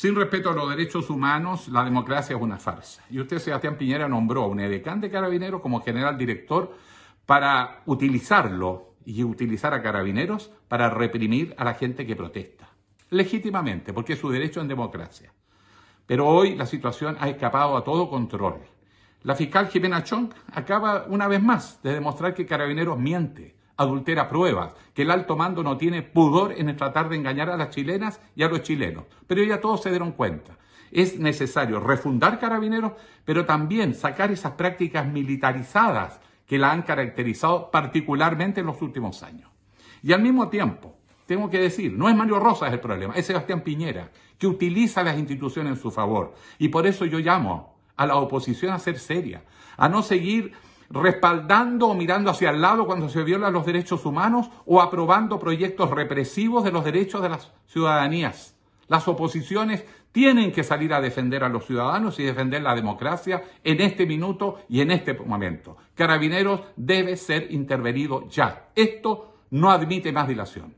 Sin respeto a los derechos humanos, la democracia es una farsa. Y usted, Sebastián Piñera, nombró a un edecán de carabineros como general director para utilizarlo y utilizar a carabineros para reprimir a la gente que protesta. Legítimamente, porque es su derecho en democracia. Pero hoy la situación ha escapado a todo control. La fiscal Jimena Chong acaba una vez más de demostrar que Carabineros miente adultera pruebas, que el alto mando no tiene pudor en tratar de engañar a las chilenas y a los chilenos. Pero ya todos se dieron cuenta. Es necesario refundar carabineros, pero también sacar esas prácticas militarizadas que la han caracterizado particularmente en los últimos años. Y al mismo tiempo, tengo que decir, no es Mario Rosa el problema, es Sebastián Piñera, que utiliza las instituciones en su favor. Y por eso yo llamo a la oposición a ser seria, a no seguir respaldando o mirando hacia el lado cuando se violan los derechos humanos o aprobando proyectos represivos de los derechos de las ciudadanías. Las oposiciones tienen que salir a defender a los ciudadanos y defender la democracia en este minuto y en este momento. Carabineros debe ser intervenido ya. Esto no admite más dilación.